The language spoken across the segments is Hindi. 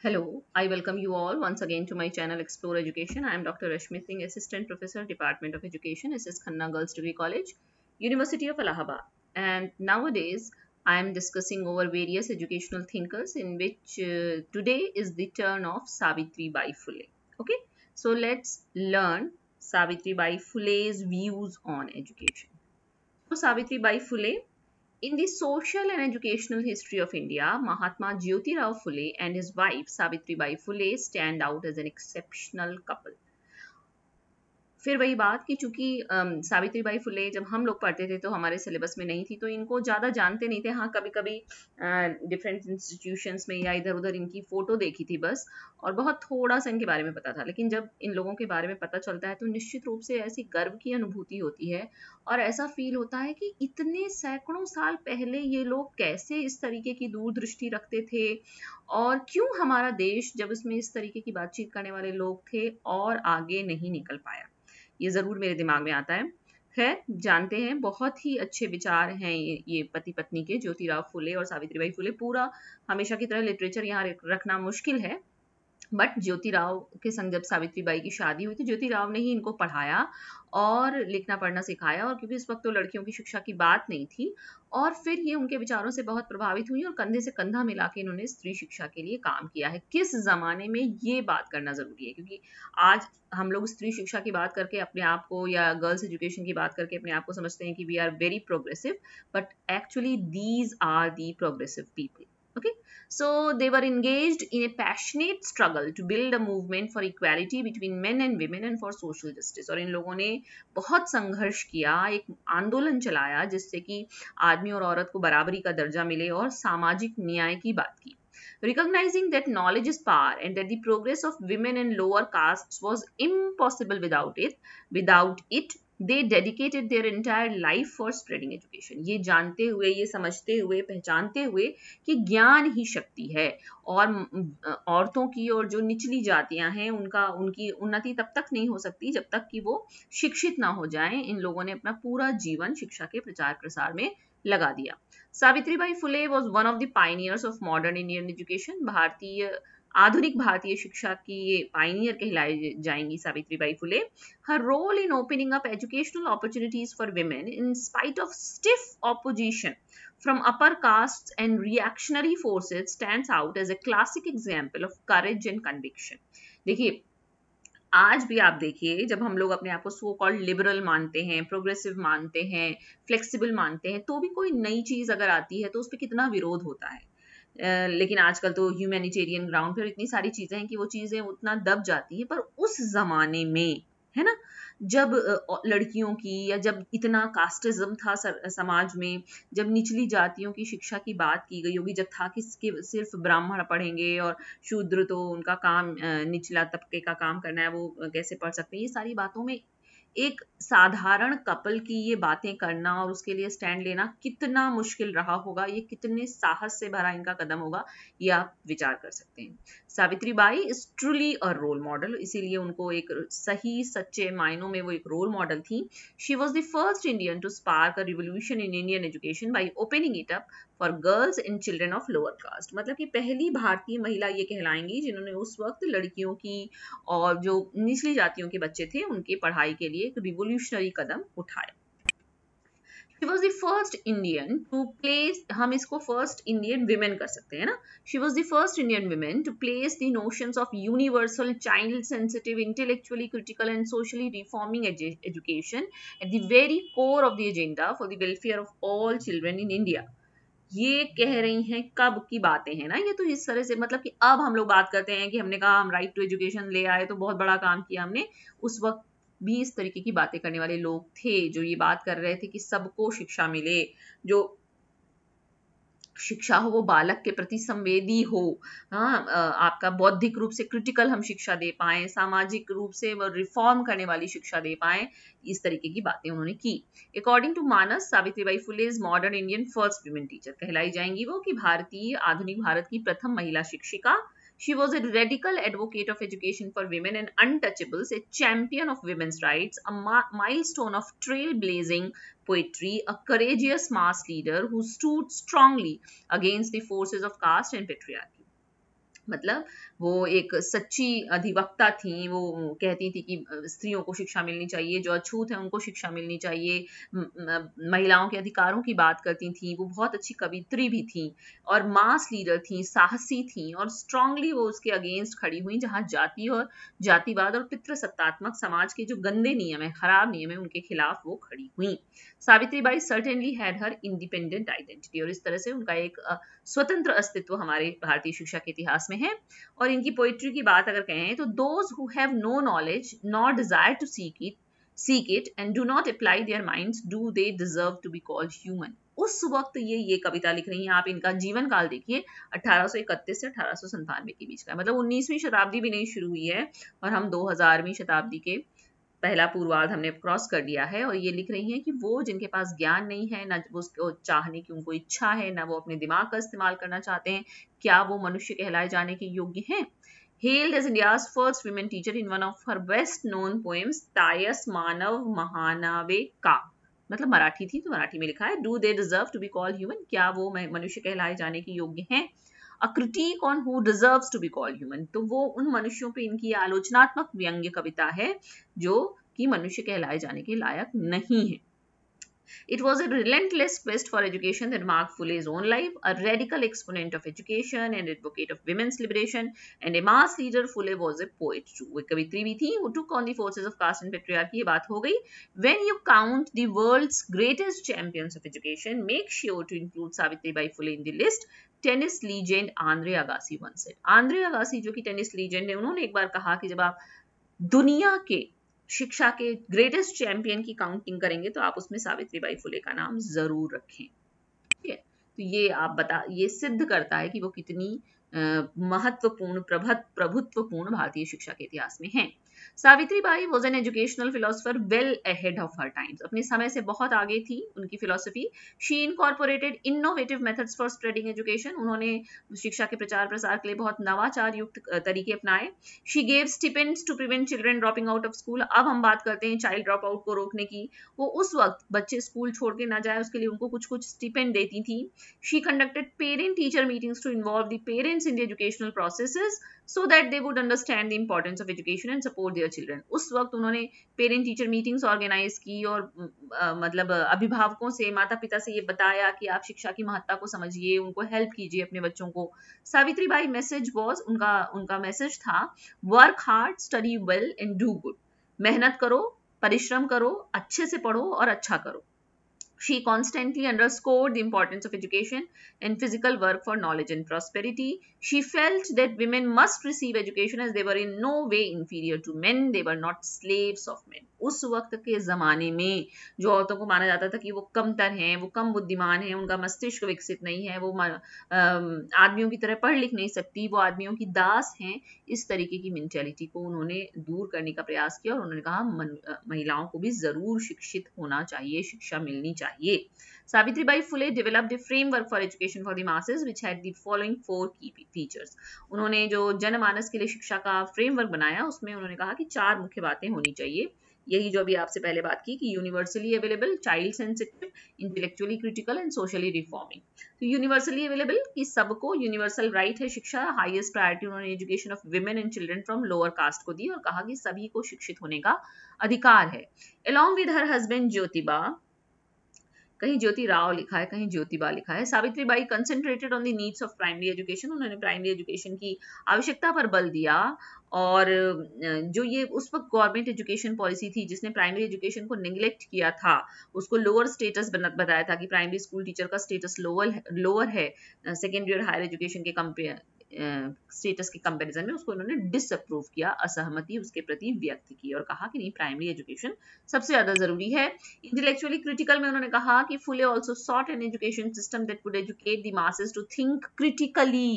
Hello, I welcome you all once again to my channel Explore Education. I am Dr. Rashmi Singh, Assistant Professor, Department of Education, SS Khanna Girls Degree College, University of Allahabad. And nowadays, I am discussing over various educational thinkers in which uh, today is the turn of Savitri Bai Phule. Okay, so let's learn Savitri Bai Phule's views on education. So Savitri Bai Phule in the social and educational history of India, Mahatma Jyotirao Phule and his wife Bai Phule stand out as an exceptional couple. फिर वही बात कि चूंकि सावित्री बाई फुले जब हम लोग पढ़ते थे तो हमारे सिलेबस में नहीं थी तो इनको ज़्यादा जानते नहीं थे हाँ कभी कभी डिफरेंट इंस्टीट्यूशंस में या इधर उधर इनकी फ़ोटो देखी थी बस और बहुत थोड़ा सा इनके बारे में पता था लेकिन जब इन लोगों के बारे में पता चलता है तो निश्चित रूप से ऐसी गर्व की अनुभूति होती है और ऐसा फील होता है कि इतने सैकड़ों साल पहले ये लोग कैसे इस तरीके की दूरदृष्टि रखते थे और क्यों हमारा देश जब इसमें इस तरीके की बातचीत करने वाले लोग थे और आगे नहीं निकल पाया ये ज़रूर मेरे दिमाग में आता है खैर जानते हैं बहुत ही अच्छे विचार हैं ये, ये पति पत्नी के ज्योतिराव फुले और सावित्रीबाई फुले पूरा हमेशा की तरह लिटरेचर यहाँ रखना मुश्किल है बट ज्योति राव के संग जब सावित्री बाई की शादी हुई थी तो ज्योति राव ने ही इनको पढ़ाया और लिखना पढ़ना सिखाया और क्योंकि उस वक्त तो लड़कियों की शिक्षा की बात नहीं थी और फिर ये उनके विचारों से बहुत प्रभावित हुई और कंधे से कंधा मिला के इन्होंने स्त्री शिक्षा के लिए काम किया है किस ज़माने में ये बात करना ज़रूरी है क्योंकि आज हम लोग स्त्री शिक्षा की बात करके अपने आप को या गर्ल्स एजुकेशन की बात करके अपने आप को समझते हैं कि we are very progressive but actually these are the progressive people Okay, so they were engaged in a passionate struggle to build a movement for equality between men and women and for social justice. aur in logon ne bahut sangharsh kiya ek andolan chalaya jisse ki aadmi aur aurat ko barabari ka darja mile aur samajik nyay ki baat ki Recognizing that knowledge is power and that the progress of women and lower castes was impossible without it, without it, they dedicated their entire life for spreading education ये जानते हुए ये समझते हुए पहचानते हुए कि ज्ञान ही शक्ति है और औरतों की और जो निचली जातियां हैं उनका उनकी उन्नति तब तक नहीं हो सकती जब तक कि वो शिक्षित ना हो जाएं इन लोगों ने अपना पूरा जीवन शिक्षा के प्रचार प्रसार में लगा दिया Savitribai Phule was one of the pioneers of modern Indian education भारतीय आधुनिक भारतीय शिक्षा की ये पाइनियर कहलाई जाएंगी Savitri Bai Phule her role in opening up educational opportunities for women in spite of stiff opposition from upper caste and reactionary forces stand out as a classic example of courage and conviction देखिए आज भी आप देखिए जब हम लोग अपने आप को सो कॉल्ड लिबरल मानते हैं प्रोग्रेसिव मानते हैं फ्लेक्सिबल मानते हैं तो भी कोई नई चीज़ अगर आती है तो उस पर कितना विरोध होता है लेकिन आजकल तो ह्यूमैनिटेरियन ग्राउंड पर इतनी सारी चीज़ें हैं कि वो चीज़ें उतना दब जाती हैं पर उस ज़माने में है ना जब लड़कियों की या जब इतना कास्टिज्म था सर, समाज में जब निचली जातियों की शिक्षा की बात की गई होगी जब था कि सिर्फ ब्राह्मण पढ़ेंगे और शूद्र तो उनका काम निचला तबके का काम करना है वो कैसे पढ़ सकते हैं ये सारी बातों में एक साधारण कपल की ये बातें करना और उसके लिए स्टैंड लेना कितना मुश्किल रहा होगा ये कितने साहस से भरा इनका कदम होगा ये आप विचार कर सकते हैं Savitri Bai is truly a role model इसीलिए उनको एक सही सच्चे मायनों में वो एक रोल मॉडल थी she was the first Indian to spark a revolution in Indian education by opening it up for girls and children of lower caste मतलब कि पहली भारतीय महिला ये कहलाएंगी जिन्होंने उस वक्त लड़कियों की और जो निचली जातियों के बच्चे थे उनके पढ़ाई के लिए एक रिवोल्यूशनरी कदम उठाए she was the first Indian to place हम इसको फर्स्ट इंडियन वीमेन कर सकते हैं ना she was the first Indian women to place the notions of universal child sensitive intellectually critical and socially reforming education at the very core of the agenda for the welfare of all children in India ये कह रही हैं कब की बातें हैं ना ये तो इस तरह से मतलब कि अब हम लोग बात करते हैं कि हमने कहा हम राइट टू एजुकेशन ले आए तो बहुत बड़ा काम किया हमने उस वक्त भी इस तरीके की बातें करने वाले लोग थे जो ये बात कर रहे थे कि सबको शिक्षा मिले जो शिक्षा हो वो बालक के प्रति संवेदी हो हाँ आपका बौद्धिक रूप से क्रिटिकल हम शिक्षा दे पाए सामाजिक रूप से रिफॉर्म करने वाली शिक्षा दे पाए इस तरीके की बातें उन्होंने की according to Manas Savitribai Phule is modern Indian first women teacher कहलाई जाएंगी वो कि भारतीय आधुनिक भारत की प्रथम महिला शिक्षिका She was a radical advocate of education for women and untouchables, a champion of women's rights, a milestone of trailblazing poetry, a courageous mass leader who stood strongly against the forces of caste and patriarchy. मतलब वो एक सच्ची अधिवक्ता थी वो कहती थी कि स्त्रियों को शिक्षा मिलनी चाहिए जो अछूत है उनको शिक्षा मिलनी चाहिए महिलाओं के अधिकारों की बात करती थी वो बहुत अच्छी कवित्री भी थी और मास लीडर थी साहसी थी और स्ट्रांगली वो उसके अगेंस्ट खड़ी हुई जहाँ जाति और जातिवाद और पितृसत्तात्मक समाज के जो गंदे नियम है खराब नियम है उनके खिलाफ वो खड़ी हुई Savitri Bai certainly had her independent identity और इस तरह से उनका एक स्वतंत्र अस्तित्व हमारे भारतीय शिक्षा के इतिहास में हैं और इनकी पोइट्री की बात अगर कहें तो those who have no knowledge not desire to seek it seek it and do not apply their mind do they deserve to be called human उस वक्त ये ये कविता लिख रही हैं आप इनका जीवन काल देखिए 1831 से अठारह के बीच का मतलब 19वीं शताब्दी भी नहीं शुरू हुई है और हम 2000वीं शताब्दी के पहला पूर्वार्ध हमने क्रॉस कर दिया है और ये लिख रही हैं कि वो जिनके पास ज्ञान नहीं है ना वो उसको चाहने की उनको इच्छा है ना वो अपने दिमाग का इस्तेमाल करना चाहते हैं क्या वो मनुष्य कहलाए जाने के योग्य हैं held as India's first women teacher in one of her best known poems तायस मानव महानावे का मतलब मराठी थी तो मराठी में लिखा है do they deserve to be call human क्या वो मनुष्य कहलाए जाने के योग्य हैं a critique on who deserves to be called human तो वो उन मनुष्यों पे इनकी आलोचनात्मक व्यंग्य कविता है जो कि मनुष्य कहलाए जाने के लायक नहीं है It was a relentless quest for education that marked Foulay's own life, a radical exponent of education and advocate of women's liberation, and a mass leader, Foulay was a poet too. वो कवित्री भी थी, who took on the forces of caste and patriarchy. ये बात हो गई. When you count the world's greatest champions of education, make sure to include Savitri Bai Fule in the list. Tennis legend Andre Agassi won it Andre Agassi जो कि टेनिस लीजेंड है उन्होंने एक बार कहा कि जब आप दुनिया के शिक्षा के ग्रेटेस्ट चैंपियन की काउंटिंग करेंगे तो आप उसमें सावित्री बाई फुले का नाम जरूर रखें ठीक है तो ये आप बता ये सिद्ध करता है कि वो कितनी महत्वपूर्ण प्रभुत्वपूर्ण भारतीय शिक्षा के इतिहास में हैं Savitri Bai was an educational philosopher well ahead of her times अपने समय से बहुत आगे थी उनकी philosophy she incorporated innovative methods for spreading education उन्होंने शिक्षा के प्रचार प्रसार के लिए बहुत नवाचार युक्त तरीके अपनाए she gave stipends to prevent children dropping out of school अब हम बात करते हैं चाइल्ड ड्रॉप आउट को रोकने की वो उस वक्त बच्चे स्कूल छोड़ के ना जाए उसके लिए उनको कुछ कुछ स्टिपेंड देती थी she conducted parent teacher meetings to involve the parents in the educational processes so that they would understand the importance of education and support support their children उस वक्त उन्होंने पेरेंट टीचर मीटिंग्स ऑर्गेनाइज की और आ, मतलब अभिभावकों से माता पिता से ये बताया कि आप शिक्षा की महत्ता को समझिए उनको हेल्प कीजिए अपने बच्चों को सावित्री बाई मैसेज वॉज उनका उनका मैसेज था work hard study well and do good मेहनत करो परिश्रम करो अच्छे से पढ़ो और अच्छा करो She constantly underscored the importance of education and physical work for knowledge and prosperity. She felt that women must receive education as they were in no way inferior to men. They were not slaves of men. उस वक्त के ज़माने में जो औरतों को माना जाता था कि वो कमतर हैं वो कम बुद्धिमान हैं उनका मस्तिष्क विकसित नहीं है वो आदमियों की तरह पढ़ लिख नहीं सकती वो आदमियों की दास हैं इस तरीके की मैंटेलिटी को उन्होंने दूर करने का प्रयास किया और उन्होंने कहा महिलाओं को भी ज़रूर शिक्षित होना चाहिए शिक्षा मिलनी चाहिए चाहिए Savitribai Phule develop the framework for education for the masses which had the following four key features उन्होंने जो जनमानस के लिए शिक्षा का फ्रेमवर्क बनाया उसमें उन्होंने कहा कि चार मुख्य बातें होनी चाहिए यही जो अभी आपसे पहले बात की कि universally available child sensitive intellectually critical and socially reforming तो यूनिवर्सली अवेलेबल कि सबको यूनिवर्सल राइट है शिक्षा हाईएस्ट प्रायोरिटी उन्होंने education of women and children from lower caste को दी और कहा कि सभी को शिक्षित होने का अधिकार है along with her husband Jyotiba कहीं ज्योति राव लिखा है कहीं ज्योतिबा लिखा है Savitri Bai concentrated on the needs of primary education उन्होंने प्राइमरी एजुकेशन की आवश्यकता पर बल दिया और जो ये उस वक्त गवर्नमेंट एजुकेशन पॉलिसी थी जिसने प्राइमरी एजुकेशन को निगलेक्ट किया था उसको लोअर स्टेटस बताया था कि प्राइमरी स्कूल टीचर का स्टेटस लोअर लोअर है सेकेंडरी और हायर एजुकेशन के कंपेयर स्टेटस के कंपैरिजन में उसको उन्होंने डिसअप्रूव किया असहमति उसके प्रति व्यक्त की और कहा कि नहीं प्राइमरी एजुकेशन सबसे ज़्यादा ज़रूरी है इंटेलेक्चुअली क्रिटिकल में उन्होंने कहा कि Phule also sought an education system that would educate the masses to think critically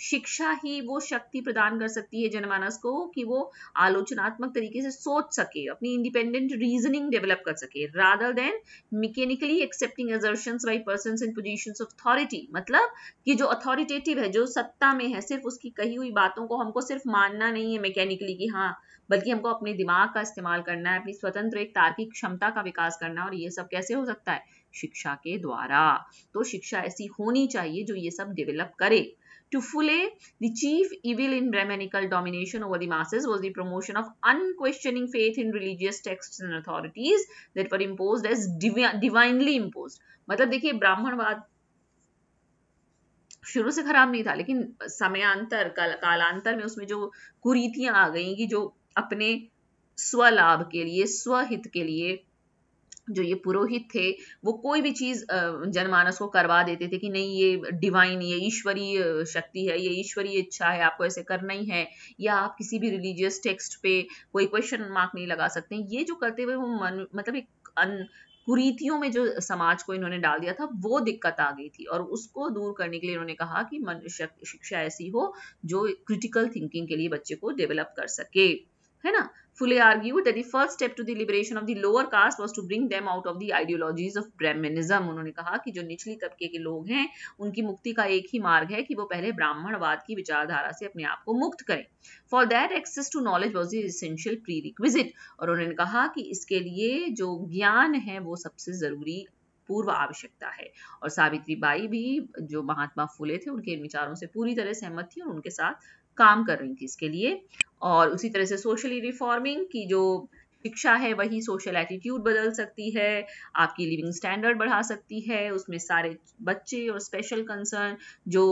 शिक्षा ही वो शक्ति प्रदान कर सकती है जनमानस को कि वो आलोचनात्मक तरीके से सोच सके अपनी इंडिपेंडेंट रीजनिंग डेवलप कर सके rather than mechanically accepting assertion by person in position of authority मतलब कि जो अथॉरिटेटिव है जो सत्ता में है सिर्फ उसकी कही हुई बातों को हमको सिर्फ मानना नहीं है मैकेनिकली कि हाँ बल्कि हमको अपने दिमाग का इस्तेमाल करना है अपनी स्वतंत्र एक तार्किक क्षमता का विकास करना है और ये सब कैसे हो सकता है शिक्षा के द्वारा तो शिक्षा ऐसी होनी चाहिए जो ये सब डेवलप करे To Fule, the chief evil in Brahmanical domination over the masses was the promotion of unquestioning faith in religious texts and authorities that were imposed as divi divinely imposed. matlab dekhiye brahmanvad शुरू से खराब नहीं था लेकिन समयांतर काल, कालांतर में उसमें जो कुरीतियां आ गई कि जो अपने स्वलाभ के लिए स्वहित के लिए जो ये पुरोहित थे वो कोई भी चीज़ जनमानस को करवा देते थे कि नहीं ये डिवाइन ये ईश्वरीय शक्ति है ये ईश्वरीय इच्छा है आपको ऐसे करना ही है या आप किसी भी रिलीजियस टेक्स्ट पे कोई क्वेश्चन मार्क नहीं लगा सकते ये जो करते हुए वो मन मतलब एक कुरीतियों में जो समाज को इन्होंने डाल दिया था वो दिक्कत आ गई थी और उसको दूर करने के लिए इन्होंने कहा कि मनुष्य शिक्षा ऐसी हो जो क्रिटिकल थिंकिंग के लिए बच्चे को डेवलप कर सके है ना Phule argue that the first step to the liberation of the lower caste was to bring them out of the ideologies of brahminism उन्होंने कहा कि जो निचली तबके के लोग हैं उनकी मुक्ति का एक ही मार्ग है कि वो पहले ब्राह्मणवाद की विचारधारा से अपने आप को मुक्त करें for that access to knowledge was essential prerequisite और उन्होंने कहा कि इसके लिए जो ज्ञान है वो सबसे ज़रूरी पूर्व आवश्यकता है और सावित्री बाई भी जो महात्मा फुले थे उनके विचारों से पूरी तरह सहमत थी और उनके साथ काम कर रही थी इसके लिए और उसी तरह से सोशली रिफॉर्मिंग की जो शिक्षा है वही सोशल एटीट्यूड बदल सकती है आपकी लिविंग स्टैंडर्ड बढ़ा सकती है उसमें सारे बच्चे और स्पेशल कंसर्न जो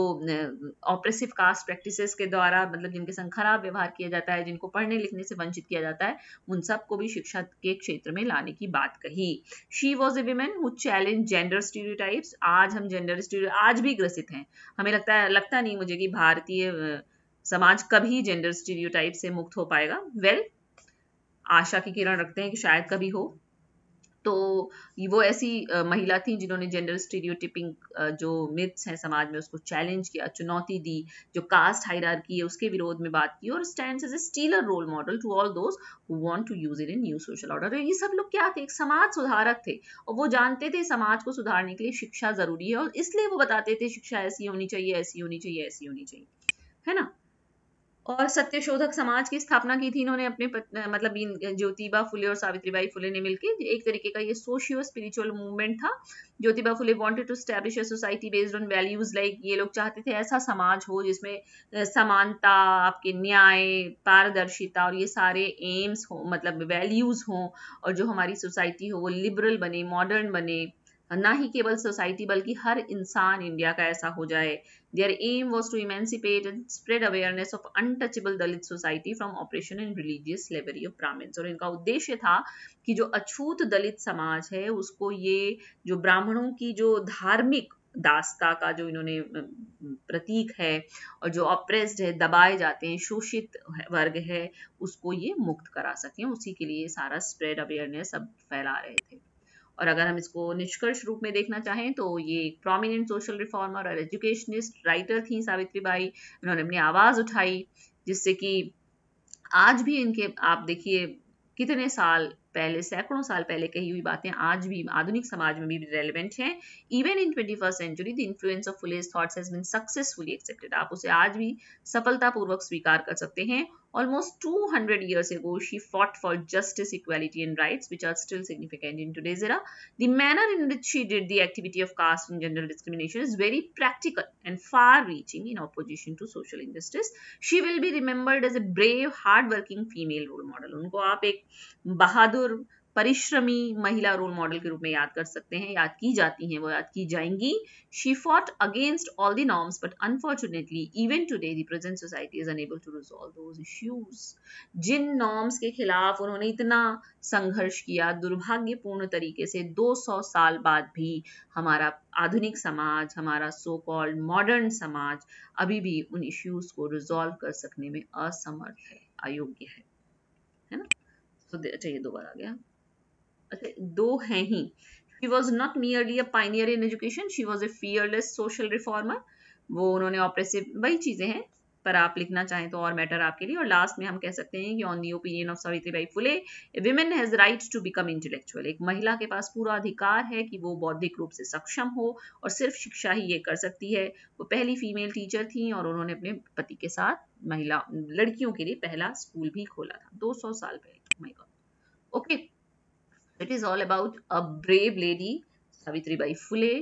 ऑपरेसिव कास्ट प्रैक्टिसेस के द्वारा मतलब जिनके संग खराब व्यवहार किया जाता है जिनको पढ़ने लिखने से वंचित किया जाता है उन सब को भी शिक्षा के क्षेत्र में लाने की बात कही she was a women who challenge gender stereotypes आज हम जेंडर स्टीरियो आज भी ग्रसित हैं हमें लगता है लगता नहीं मुझे कि भारतीय समाज कभी जेंडर स्टीरियोटाइप से मुक्त हो पाएगा वेल well, आशा की किरण रखते हैं कि शायद कभी हो तो वो ऐसी महिला थी जिन्होंने जेंडर स्टीरियोटिपिंग जो मिथ्स हैं समाज में उसको चैलेंज किया चुनौती दी जो कास्ट हायरार्की है उसके विरोध में बात की और stand as a stellar role model to all those who want to use it in new social order ये सब लोग क्या थे एक समाज सुधारक थे और वो जानते थे समाज को सुधारने के लिए शिक्षा जरूरी है और इसलिए वो बताते थे शिक्षा ऐसी होनी चाहिए ऐसी होनी चाहिए ऐसी होनी चाहिए है ना और सत्यशोधक समाज की स्थापना की थी इन्होंने अपने मतलब ज्योतिबा फुले और सावित्रीबाई फुले ने मिलकर एक तरीके का ये सोशियो स्पिरिचुअल मूवमेंट था Jyotiba Phule wanted to establish a society based on values like ये लोग चाहते थे ऐसा समाज हो जिसमें समानता आपके न्याय पारदर्शिता और ये सारे एम्स हो मतलब वैल्यूज हों और जो हमारी सोसाइटी हो वो लिबरल बने मॉडर्न बने ना ही केवल सोसाइटी बल्कि हर इंसान इंडिया का ऐसा हो जाए their aim was to emancipate and spread awareness of untouchable Dalit society from oppression in religious लेबरी ऑफ ब्राह्मण्स और इनका उद्देश्य था कि जो अछूत दलित समाज है उसको ये जो ब्राह्मणों की जो धार्मिक दास्ता का जो इन्होंने प्रतीक है और जो अप्रेस्ड है दबाए जाते हैं शोषित वर्ग है उसको ये मुक्त करा सकें उसी के लिए सारा स्प्रेड अवेयरनेस अब फैला रहे थे और अगर हम इसको निष्कर्ष रूप में देखना चाहें तो ये एक प्रोमिनेंट सोशल रिफॉर्मर और एजुकेशनिस्ट राइटर थी सावित्री बाई उन्होंने अपनी आवाज़ उठाई जिससे कि आज भी इनके आप देखिए कितने साल पहले सैकड़ों साल पहले कही हुई बातें आज भी आधुनिक समाज में भी रेलिवेंट है even in twenty first century the influence of Phule's thoughts successfully accepted आप उसे आज भी सफलतापूर्वक स्वीकार कर सकते हैं almost two hundred years ago she fought for justice equality and rights which are still significant in today's era the manner in which she did the activity of caste and gender discrimination is very practical and far reaching in opposition to social injustice she will be remembered as a brave hard working female role model उनको आप एक बहादुर और परिश्रमी महिला रोल मॉडल के रूप में याद कर सकते हैं याद की जाती हैं वो याद की जाएंगी she fought against all the norms but unfortunately even today the present society is unable to resolve those issues जिन नॉर्म्स के खिलाफ उन्होंने इतना संघर्ष किया दुर्भाग्यपूर्ण तरीके से 200 साल बाद भी हमारा आधुनिक समाज हमारा सो कॉल्ड मॉडर्न समाज अभी भी उन इश्यूज को रिजॉल्व कर सकने में असमर्थ है अयोग्य है है ना तो अच्छा ये दो बार आ गया अच्छा दो हैं ही she was not merely a pioneer in education she was a fearless social reformer वो उन्होंने ऑपरेसिव वही चीज़ें हैं पर आप लिखना चाहें तो और मैटर आपके लिए और लास्ट में हम कह सकते हैं कि on the opinion of Savitribai Phule women has right to become intellectual एक महिला के पास पूरा अधिकार है कि वो बौद्धिक रूप से सक्षम हो और सिर्फ शिक्षा ही ये कर सकती है वो पहली फीमेल टीचर थी और उन्होंने अपने पति के साथ महिला लड़कियों के लिए पहला स्कूल भी खोला था दो साल पहले my god okay it is all about a brave lady Savitri Bai Phule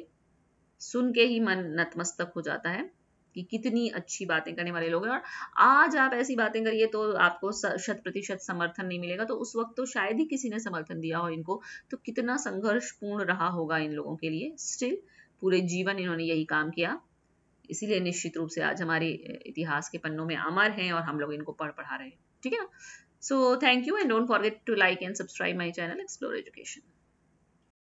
सुन के ही मन नतमस्तक हो जाता है कि कितनी अच्छी बातें करने वाले लोग हैं और आज आप ऐसी बातें करिए तो आपको शत प्रतिशत समर्थन नहीं मिलेगा तो उस वक्त तो शायद ही किसी ने समर्थन दिया हो इनको तो कितना संघर्षपूर्ण रहा होगा इन लोगों के लिए स्टिल पूरे जीवन इन्होंने यही काम किया इसीलिए निश्चित रूप से आज हमारे इतिहास के पन्नों में अमर हैं और हम लोग इनको पढ़ पढ़ा रहे हैं ठीक है ना So thank you and don't forget to like and subscribe my channel Explore Education.